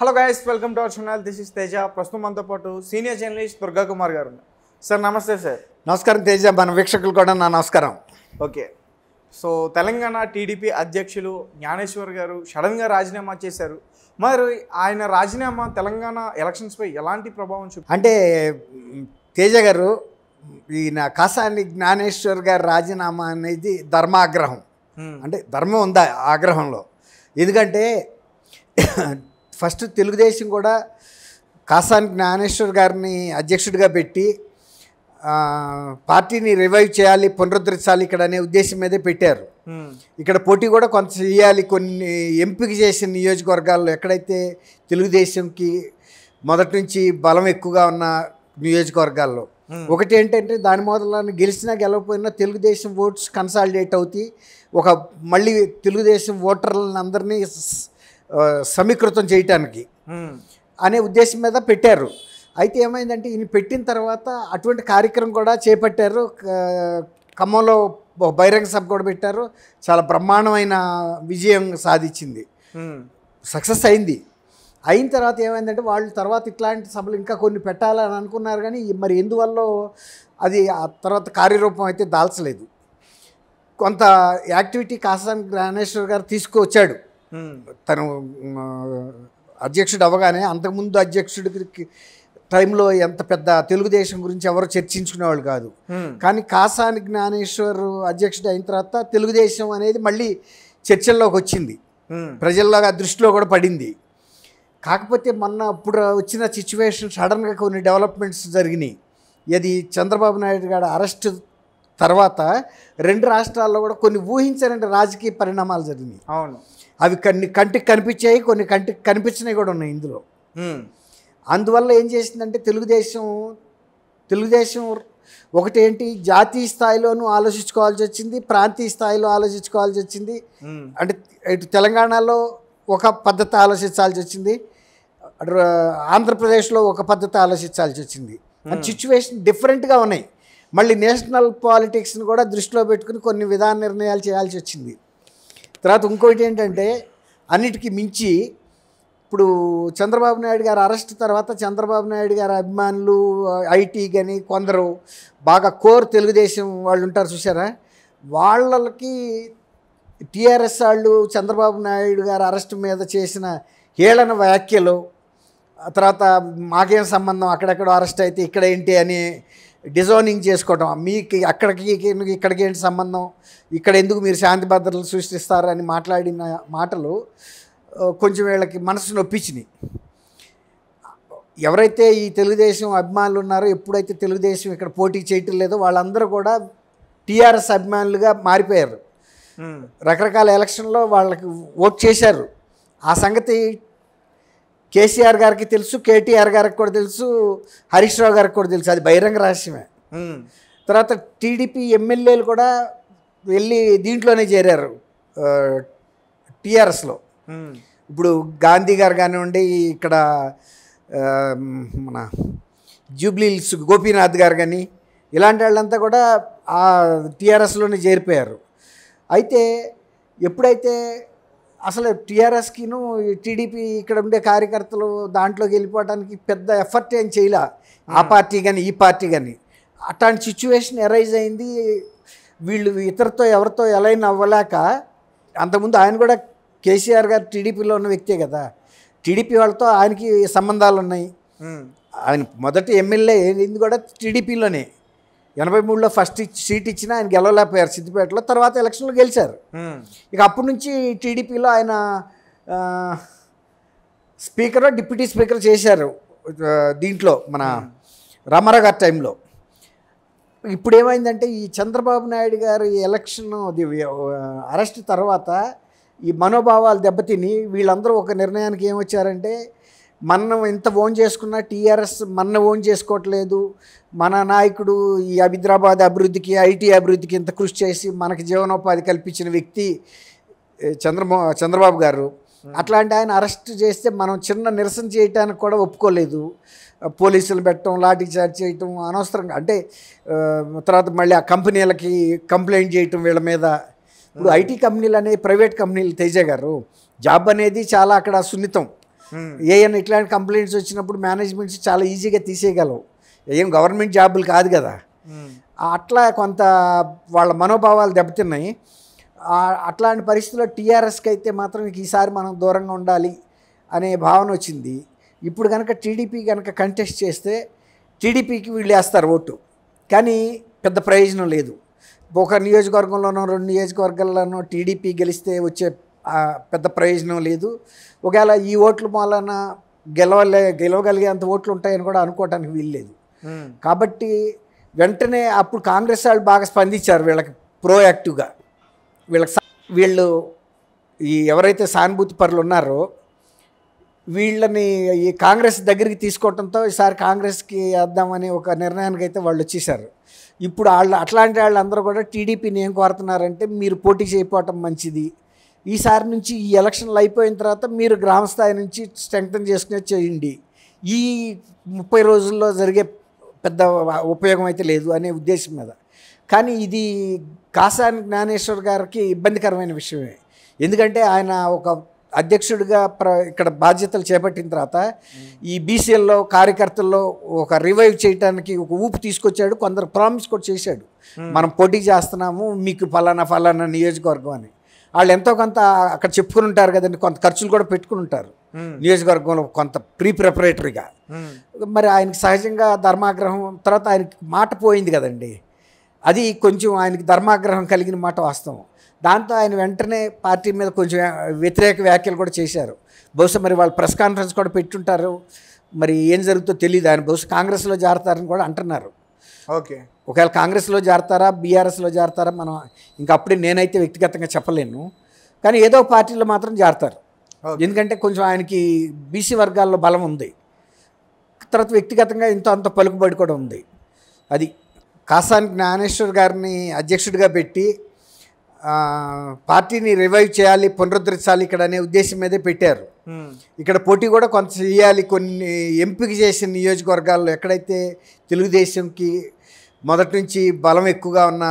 Hello guys welcome to our channel this is Teja ప్రస్తుతం మనతో పాటు సీనియర్ జర్నలిస్ట్ దుర్గా కుమార్ గారు సార్ నమస్తే సార్ నమస్కారం తేజ మన వీక్షకులు కూడా నా నమస్కారం ఓకే సో తెలంగాణ టీడీపీ అధ్యక్షులు జ్ఞానేశ్వర్ గారు సడన్గా రాజీనామా చేశారు మరి ఆయన రాజీనామా తెలంగాణ ఎలక్షన్స్పై ఎలాంటి ప్రభావం చూపు అంటే తేజ గారు ఈయన కాసాని జ్ఞానేశ్వర్ గారు రాజీనామా అనేది ధర్మాగ్రహం hmm. అంటే ధర్మం ఉందా ఆగ్రహంలో ఎందుకంటే ఫస్ట్ తెలుగుదేశం కూడా కాసాని జ్ఞానేశ్వర్ గారిని అధ్యక్షుడిగా పెట్టి పార్టీని రివైవ్ చేయాలి పునరుద్ధరించాలి ఇక్కడ అనే ఉద్దేశం మీదే పెట్టారు ఇక్కడ పోటీ కూడా కొంత చేయాలి కొన్ని ఎంపిక చేసిన నియోజకవర్గాల్లో ఎక్కడైతే తెలుగుదేశంకి మొదటి నుంచి బలం ఎక్కువగా ఉన్న నియోజకవర్గాల్లో ఒకటి ఏంటంటే దాని మొదలని గెలిచినా గెలవకపోయినా తెలుగుదేశం ఓట్స్ కన్సాలిడేట్ అవుతాయి ఒక మళ్ళీ తెలుగుదేశం ఓటర్లని అందరినీ సమీకృతం చేయటానికి అనే ఉద్దేశం మీద పెట్టారు అయితే ఏమైందంటే ఈయన పెట్టిన తర్వాత అటువంటి కార్యక్రమం కూడా చేపట్టారు ఖమ్మంలో బహిరంగ సభ కూడా పెట్టారు చాలా బ్రహ్మాండమైన విజయం సాధించింది సక్సెస్ అయింది అయిన తర్వాత ఏమైందంటే వాళ్ళు తర్వాత ఇట్లాంటి సభలు ఇంకా కొన్ని పెట్టాలని అనుకున్నారు కానీ మరి ఎందువల్ల అది ఆ తర్వాత కార్యరూపం అయితే దాల్చలేదు కొంత యాక్టివిటీ కాసాన్ జ్ఞానేశ్వర్ గారు తీసుకువచ్చాడు తను అధ్యక్షుడు అవ్వగానే అంతకుముందు అధ్యక్షుడికి టైంలో ఎంత పెద్ద తెలుగుదేశం గురించి ఎవరు చర్చించుకునేవాళ్ళు కాదు కానీ కాసాని జ్ఞానేశ్వర్ అధ్యక్షుడు అయిన తర్వాత తెలుగుదేశం అనేది మళ్ళీ చర్చల్లోకి వచ్చింది ప్రజల్లో దృష్టిలో కూడా పడింది కాకపోతే మొన్న అప్పుడు వచ్చిన సిచ్యువేషన్ సడన్గా కొన్ని డెవలప్మెంట్స్ జరిగినాయి ఇది చంద్రబాబు నాయుడు గారు అరెస్ట్ తర్వాత రెండు రాష్ట్రాల్లో కూడా కొన్ని ఊహించని రాజకీయ పరిణామాలు జరిగినాయి అవును అవి కొన్ని కంటికి కనిపించాయి కొన్ని కంటికి కనిపించినవి కూడా ఉన్నాయి ఇందులో అందువల్ల ఏం చేసిందంటే తెలుగుదేశం తెలుగుదేశం ఒకటేంటి జాతీయ స్థాయిలోనూ ఆలోచించుకోవాల్సి వచ్చింది ప్రాంతీయ స్థాయిలో ఆలోచించుకోవాల్సి వచ్చింది అంటే ఇటు తెలంగాణలో ఒక పద్ధతి ఆలోచించాల్సి వచ్చింది ఆంధ్రప్రదేశ్లో ఒక పద్ధతి ఆలోచించాల్సి వచ్చింది సిచ్యువేషన్ డిఫరెంట్గా ఉన్నాయి మళ్ళీ నేషనల్ పాలిటిక్స్ని కూడా దృష్టిలో పెట్టుకుని కొన్ని విధాన నిర్ణయాలు చేయాల్సి వచ్చింది తర్వాత ఇంకోటి ఏంటంటే అన్నిటికీ మించి ఇప్పుడు చంద్రబాబు నాయుడు గారు అరెస్ట్ తర్వాత చంద్రబాబు నాయుడు గారి అభిమానులు ఐటీ కానీ కొందరు బాగా కోర్ తెలుగుదేశం వాళ్ళు ఉంటారు చూసారా వాళ్ళకి టీఆర్ఎస్ వాళ్ళు చంద్రబాబు నాయుడు గారు అరెస్ట్ మీద చేసిన హేళన వ్యాఖ్యలు తర్వాత మాకేం సంబంధం అక్కడెక్కడో అరెస్ట్ అయితే ఇక్కడ ఏంటి అని డిజోనింగ్ చేసుకోవటం మీకు అక్కడికి ఇక్కడికి ఏంటి సంబంధం ఇక్కడ ఎందుకు మీరు శాంతి భద్రతలు సృష్టిస్తారు అని మాట్లాడిన మాటలు కొంచెం వీళ్ళకి మనసు నొప్పించినాయి ఎవరైతే ఈ తెలుగుదేశం అభిమానులు ఉన్నారో ఎప్పుడైతే తెలుగుదేశం ఇక్కడ పోటీ చేయటం లేదో వాళ్ళందరూ కూడా టీఆర్ఎస్ అభిమానులుగా మారిపోయారు రకరకాల ఎలక్షన్లో వాళ్ళకి ఓట్ చేశారు ఆ సంగతి కేసీఆర్ గారికి తెలుసు కేటీఆర్ గారికి కూడా తెలుసు హరీష్ రావు గారికి కూడా తెలుసు అది బహిరంగ రహస్యమే తర్వాత టీడీపీ ఎమ్మెల్యేలు కూడా వెళ్ళి దీంట్లోనే చేరారు టీఆర్ఎస్లో ఇప్పుడు గాంధీ గారు కానివ్వండి ఇక్కడ మన హిల్స్ గోపీనాథ్ గారు కానీ ఇలాంటి వాళ్ళంతా కూడా ఆ టీఆర్ఎస్లోనే చేరిపోయారు అయితే ఎప్పుడైతే అసలు టీఆర్ఎస్కిను టీడీపీ ఇక్కడ ఉండే కార్యకర్తలు దాంట్లోకి వెళ్ళిపోవడానికి పెద్ద ఎఫర్ట్ ఏం చేయలే ఆ hmm. పార్టీ కానీ ఈ పార్టీ కానీ అట్లాంటి సిచ్యువేషన్ ఎరైజ్ అయింది వీళ్ళు ఇతరతో ఎవరితో ఎలైన్ అవ్వలేక అంతకుముందు ఆయన కూడా కేసీఆర్ గారు టీడీపీలో ఉన్న వ్యక్తే కదా టీడీపీ వాళ్ళతో ఆయనకి సంబంధాలు ఉన్నాయి hmm. ఆయన మొదటి ఎమ్మెల్యే ఏంది కూడా టీడీపీలోనే ఎనభై మూడులో ఫస్ట్ సీట్ ఇచ్చిన ఆయన గెలవలేకపోయారు సిద్దిపేటలో తర్వాత ఎలక్షన్లో గెలిచారు ఇక అప్పటి నుంచి టీడీపీలో ఆయన స్పీకర్ డిప్యూటీ స్పీకర్ చేశారు దీంట్లో మన రామారావు గారి టైంలో ఇప్పుడు ఏమైందంటే ఈ చంద్రబాబు నాయుడు గారి ఎలక్షన్ అరెస్ట్ తర్వాత ఈ మనోభావాలు దెబ్బతిని వీళ్ళందరూ ఒక నిర్ణయానికి ఏమొచ్చారంటే మనం ఎంత ఓన్ చేసుకున్న టీఆర్ఎస్ మన ఓన్ చేసుకోవట్లేదు మన నాయకుడు ఈ హైదరాబాద్ అభివృద్ధికి ఐటీ అభివృద్ధికి ఇంత కృషి చేసి మనకి జీవనోపాధి కల్పించిన వ్యక్తి చంద్రమో చంద్రబాబు గారు అట్లాంటి ఆయన అరెస్ట్ చేస్తే మనం చిన్న నిరసన చేయటానికి కూడా ఒప్పుకోలేదు పోలీసులు పెట్టడం లాఠీ చార్జ్ చేయటం అనవసరంగా అంటే తర్వాత మళ్ళీ ఆ కంపెనీలకి కంప్లైంట్ చేయటం వీళ్ళ మీద ఇప్పుడు ఐటీ కంపెనీలు అనేవి ప్రైవేట్ కంపెనీలు తేజ గారు జాబ్ అనేది చాలా అక్కడ సున్నితం ఏమైనా ఇట్లాంటి కంప్లైంట్స్ వచ్చినప్పుడు మేనేజ్మెంట్స్ చాలా ఈజీగా తీసేయగలవు ఏం గవర్నమెంట్ జాబులు కాదు కదా అట్లా కొంత వాళ్ళ మనోభావాలు దెబ్బతిన్నాయి అట్లాంటి పరిస్థితుల్లో టీఆర్ఎస్కి అయితే మాత్రం ఈసారి మనం దూరంగా ఉండాలి అనే భావన వచ్చింది ఇప్పుడు కనుక టీడీపీ కనుక కంటెస్ట్ చేస్తే టీడీపీకి వీళ్ళు వేస్తారు ఓటు కానీ పెద్ద ప్రయోజనం లేదు ఒక నియోజకవర్గంలోనో రెండు నియోజకవర్గాల్లోనో టీడీపీ గెలిస్తే వచ్చే పెద్ద ప్రయోజనం లేదు ఒకవేళ ఈ ఓట్లు మూలన గెలవలే గెలవగలిగే అంత ఓట్లు ఉంటాయని కూడా అనుకోవడానికి వీల్లేదు కాబట్టి వెంటనే అప్పుడు కాంగ్రెస్ వాళ్ళు బాగా స్పందించారు వీళ్ళకి ప్రోయాక్టివ్గా వీళ్ళకి వీళ్ళు ఈ ఎవరైతే సానుభూతి పరులు ఉన్నారో వీళ్ళని ఈ కాంగ్రెస్ దగ్గరికి తీసుకోవడంతో ఈసారి కాంగ్రెస్కి వేద్దామని ఒక నిర్ణయానికి అయితే వాళ్ళు వచ్చేసారు ఇప్పుడు వాళ్ళు అట్లాంటి వాళ్ళందరూ కూడా టీడీపీని ఏం కోరుతున్నారంటే మీరు పోటీ చేయకపోవటం మంచిది ఈసారి నుంచి ఈ ఎలక్షన్లు అయిపోయిన తర్వాత మీరు గ్రామస్థాయి నుంచి స్ట్రెంగ్తన్ చేసుకునే చేయండి ఈ ముప్పై రోజుల్లో జరిగే పెద్ద ఉపయోగం అయితే లేదు అనే ఉద్దేశం మీద కానీ ఇది కాసాని జ్ఞానేశ్వర్ గారికి ఇబ్బందికరమైన విషయమే ఎందుకంటే ఆయన ఒక అధ్యక్షుడిగా ప్ర ఇక్కడ బాధ్యతలు చేపట్టిన తర్వాత ఈ బీసీఎల్లో కార్యకర్తల్లో ఒక రివైవ్ చేయడానికి ఒక ఊపు తీసుకొచ్చాడు కొందరు ప్రామిస్ కూడా చేశాడు మనం పోటీ చేస్తున్నాము మీకు ఫలానా ఫలానా నియోజకవర్గం అని వాళ్ళు ఎంతో కొంత అక్కడ చెప్పుకుని ఉంటారు కదండి కొంత ఖర్చులు కూడా పెట్టుకుని ఉంటారు నియోజకవర్గంలో కొంత ప్రీ ప్రిపరేటరీగా మరి ఆయనకి సహజంగా ధర్మాగ్రహం తర్వాత ఆయనకి మాట పోయింది కదండి అది కొంచెం ఆయనకి ధర్మాగ్రహం కలిగిన మాట వాస్తవం దాంతో ఆయన వెంటనే పార్టీ మీద కొంచెం వ్యతిరేక వ్యాఖ్యలు కూడా చేశారు బహుశా మరి వాళ్ళు ప్రెస్ కాన్ఫరెన్స్ కూడా పెట్టుంటారు మరి ఏం జరుగుతుందో తెలియదు ఆయన బహుశా కాంగ్రెస్లో జారుతారని కూడా అంటున్నారు ఓకే ఒకవేళ కాంగ్రెస్లో జారుతారా బీఆర్ఎస్లో జారుతారా మనం ఇంకా అప్పుడే నేనైతే వ్యక్తిగతంగా చెప్పలేను కానీ ఏదో పార్టీలో మాత్రం జారుతారు ఎందుకంటే కొంచెం ఆయనకి బీసీ వర్గాల్లో బలం ఉంది తర్వాత వ్యక్తిగతంగా ఇంత అంత పలుకుబడి కూడా ఉంది అది కాసానికి జ్ఞానేశ్వర్ గారిని అధ్యక్షుడిగా పెట్టి పార్టీని రివైవ్ చేయాలి పునరుద్ధరించాలి ఇక్కడ అనే ఉద్దేశం మీదే పెట్టారు Hmm. ఇక్కడ పోటీ కూడా కొంత చేయాలి కొన్ని ఎంపిక చేసిన నియోజకవర్గాల్లో ఎక్కడైతే తెలుగుదేశంకి మొదటి నుంచి బలం ఎక్కువగా ఉన్న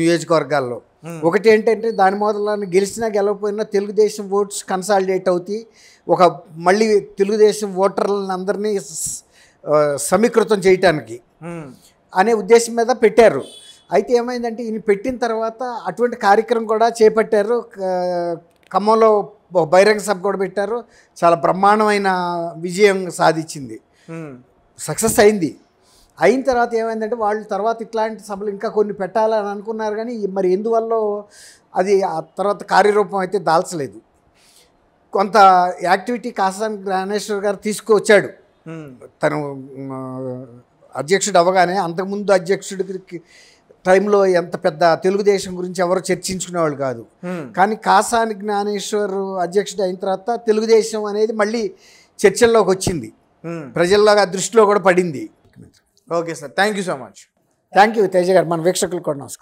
నియోజకవర్గాల్లో hmm. ఒకటి ఏంటంటే దాని మొదలని గెలిచినా గెలవకపోయినా తెలుగుదేశం ఓట్స్ కన్సాలిడేట్ అవుతాయి ఒక మళ్ళీ తెలుగుదేశం ఓటర్లను అందరినీ సమీకృతం చేయటానికి hmm. అనే ఉద్దేశం మీద పెట్టారు అయితే ఏమైందంటే ఈయన పెట్టిన తర్వాత అటువంటి కార్యక్రమం కూడా చేపట్టారు ఖమ్మంలో బహిరంగ సభ కూడా పెట్టారు చాలా బ్రహ్మాండమైన విజయం సాధించింది సక్సెస్ అయింది అయిన తర్వాత ఏమైందంటే వాళ్ళు తర్వాత ఇట్లాంటి సభలు ఇంకా కొన్ని పెట్టాలని అనుకున్నారు కానీ మరి ఎందువల్ల అది ఆ తర్వాత కార్యరూపం అయితే దాల్చలేదు కొంత యాక్టివిటీ కాసాన్ జ్ఞానేశ్వర్ గారు తీసుకువచ్చాడు తను అధ్యక్షుడు అవగానే అంతకుముందు అధ్యక్షుడికి టైంలో ఎంత పెద్ద తెలుగుదేశం గురించి ఎవరు చర్చించుకునేవాళ్ళు కాదు కానీ కాసాని జ్ఞానేశ్వర్ అధ్యక్షుడు అయిన తర్వాత తెలుగుదేశం అనేది మళ్ళీ చర్చల్లోకి వచ్చింది ప్రజల్లో దృష్టిలో కూడా పడింది okay sir thank you so much thank you Teja గారు మన వీక్షకులు కూడా నమస్కారం